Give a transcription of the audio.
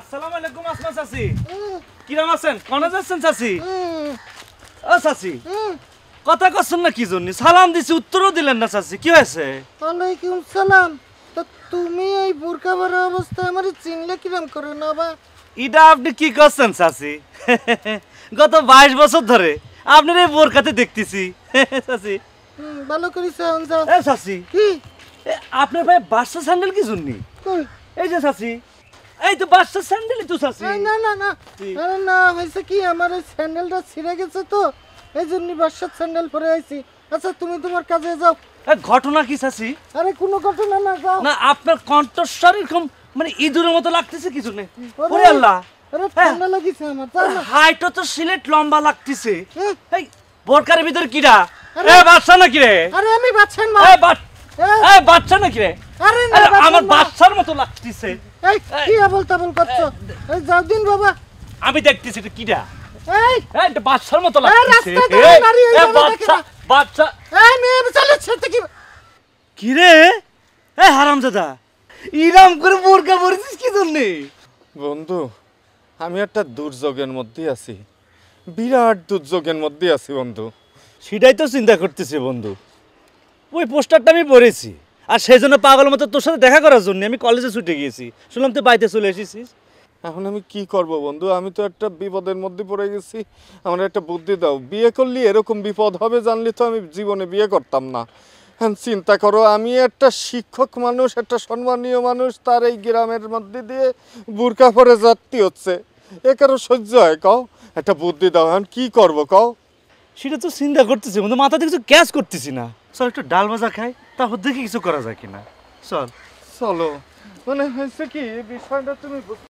আসসালামু আলাইকুম আসমা চাচি কিরাম আছেন কনে যাচ্ছেন চাচি ও চাচি কথা কচ্ছেন না কি জন্য সালাম দিছি উত্তরও দিলেন না চাচি কি হয়েছে ওয়ালাইকুম সালাম তো তুমি এই বোরকা পরা অবস্থায় আমারে চিনলে কিরাম করে না বা এটা আপনি কি করছেন চাচি গত বাইশ বছর ধরে আপনার এই বোরকাতে দেখতেছি চাচি ভালো করে চাচি কি আপনার ভাই বাসা স্যান্ডেল কি জন্য এই যে চাচি এই তো স্যান্ডেলই তো না না না না কি আমার স্যান্ডেলটা ছিঁড়ে গেছে তো এই জন্য স্যান্ডেল পরে আইছি আচ্ছা তুমি তোমার কাজে যাও ঘটনা কি আরে কোনো ঘটনা না যাও না আপনার কণ্ঠস্বর এরকম মানে ইঁদুরের মতো লাগতেছে কিছু নেই ওরে আল্লাহ আরে হ্যাঁ। ঠান্ডা লাগিছে আমার হাইটও তো সিলেট লম্বা লাগতেছে হ্যাঁ। এই বোরকার ভিতর কিরা এ বাচ্চা কি রে আরে আমি বাচ্চা না এ বাচ্চা এই বাচ্চা নাকি রে আরে আমার বাচ্চার মতো এই কি আবল তাবল এই যাও দিন বাবা আমি দেখতেছি এটা কিডা এই বাচ্চার মতো এই বাচ্চা বাচ্চা এই মেয়ে কি কি রে এই হারামজাদা ইরাম করে বোরকা পরেছিস কি জন্য বন্ধু আমি একটা দুর্যোগের মধ্যে আছি বিরাট দুর্যোগের মধ্যে আছি বন্ধু সেটাই তো চিন্তা করতেছি বন্ধু ওই পোস্টারটা আমি পড়েছি আর সেই জন্য পাগল মতো তোর সাথে দেখা করার জন্য আমি কলেজে ছুটে গিয়েছি শুনলাম তুই বাড়িতে চলে এসেছিস এখন আমি কি করব বন্ধু আমি তো একটা বিপদের মধ্যে পড়ে গেছি আমার একটা বুদ্ধি দাও বিয়ে করলে এরকম বিপদ হবে জানলে তো আমি জীবনে বিয়ে করতাম না হ্যাঁ চিন্তা করো আমি একটা শিক্ষক মানুষ একটা সম্মানীয় মানুষ তার এই গ্রামের মধ্যে দিয়ে বুরকা পরে যাত্রী হচ্ছে এ কারো সহ্য হয় কও একটা বুদ্ধি দাও এখন কি করব কও সেটা তো চিন্তা করতেছি মাথা থেকে কিছু ক্যাশ করতেছি না চল একটু ডাল ভাজা খাই তারপর দেখি কিছু করা যায় কিনা চল চলো মানে হয়েছে কি এই বিষয়টা তুমি